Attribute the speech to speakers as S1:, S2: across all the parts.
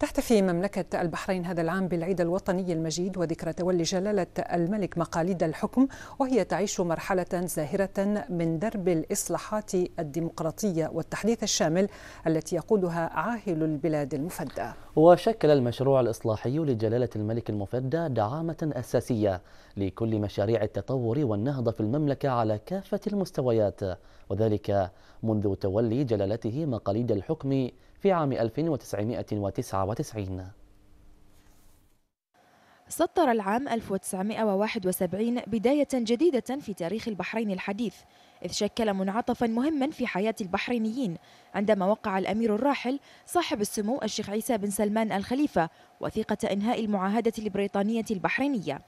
S1: تحتفي مملكة البحرين هذا العام بالعيد الوطني المجيد وذكرى تولي جلالة الملك مقاليد الحكم وهي تعيش مرحلة زاهرة من درب الإصلاحات الديمقراطية والتحديث الشامل التي يقودها عاهل البلاد المفدى وشكل المشروع الإصلاحي لجلالة الملك المفدى دعامة أساسية لكل مشاريع التطور والنهضة في المملكة على كافة المستويات وذلك منذ تولي جلالته مقاليد الحكم في عام 1999
S2: سطر العام 1971 بداية جديدة في تاريخ البحرين الحديث إذ شكل منعطفا مهما في حياة البحرينيين عندما وقع الأمير الراحل صاحب السمو الشيخ عيسى بن سلمان الخليفة وثيقة إنهاء المعاهدة البريطانية البحرينية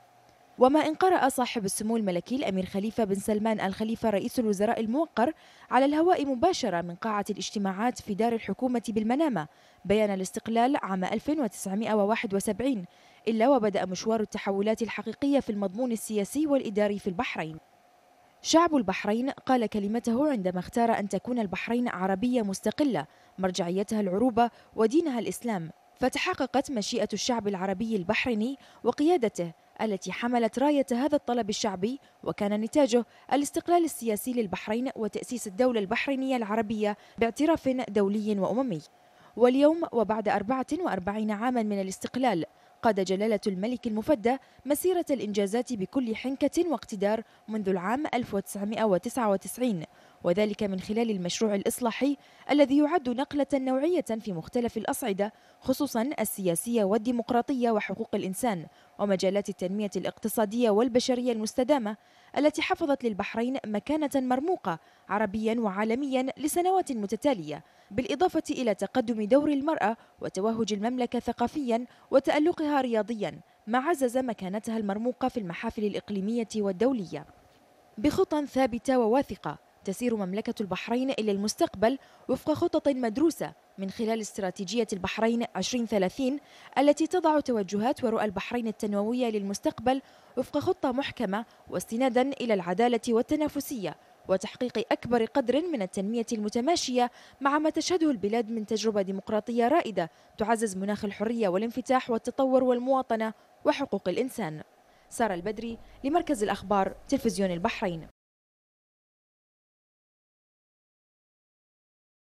S2: وما إن قرأ صاحب السمو الملكي الأمير خليفة بن سلمان الخليفة رئيس الوزراء الموقر على الهواء مباشرة من قاعة الاجتماعات في دار الحكومة بالمنامة بيان الاستقلال عام 1971 إلا وبدأ مشوار التحولات الحقيقية في المضمون السياسي والإداري في البحرين شعب البحرين قال كلمته عندما اختار أن تكون البحرين عربية مستقلة مرجعيتها العروبة ودينها الإسلام فتحققت مشيئة الشعب العربي البحريني وقيادته التي حملت راية هذا الطلب الشعبي وكان نتاجه الاستقلال السياسي للبحرين وتأسيس الدولة البحرينية العربية باعتراف دولي وأممي واليوم وبعد 44 عاما من الاستقلال قاد جلالة الملك المفدى مسيرة الإنجازات بكل حنكة واقتدار منذ العام 1999 وذلك من خلال المشروع الإصلاحي الذي يعد نقلة نوعية في مختلف الأصعدة خصوصا السياسية والديمقراطية وحقوق الإنسان ومجالات التنمية الاقتصادية والبشرية المستدامة التي حفظت للبحرين مكانة مرموقة عربيا وعالميا لسنوات متتالية بالإضافة إلى تقدم دور المرأة وتوهج المملكة ثقافيا وتألقها رياضيا ما عزز مكانتها المرموقة في المحافل الإقليمية والدولية بخطى ثابتة وواثقة تسير مملكة البحرين إلى المستقبل وفق خطط مدروسة من خلال استراتيجية البحرين 2030 التي تضع توجهات ورؤى البحرين التنموية للمستقبل وفق خطة محكمة واستنادا إلى العدالة والتنافسية وتحقيق أكبر قدر من التنمية المتماشية مع ما تشهده البلاد من تجربة ديمقراطية رائدة تعزز مناخ الحرية والانفتاح والتطور والمواطنة وحقوق الإنسان سارة البدري لمركز الأخبار تلفزيون البحرين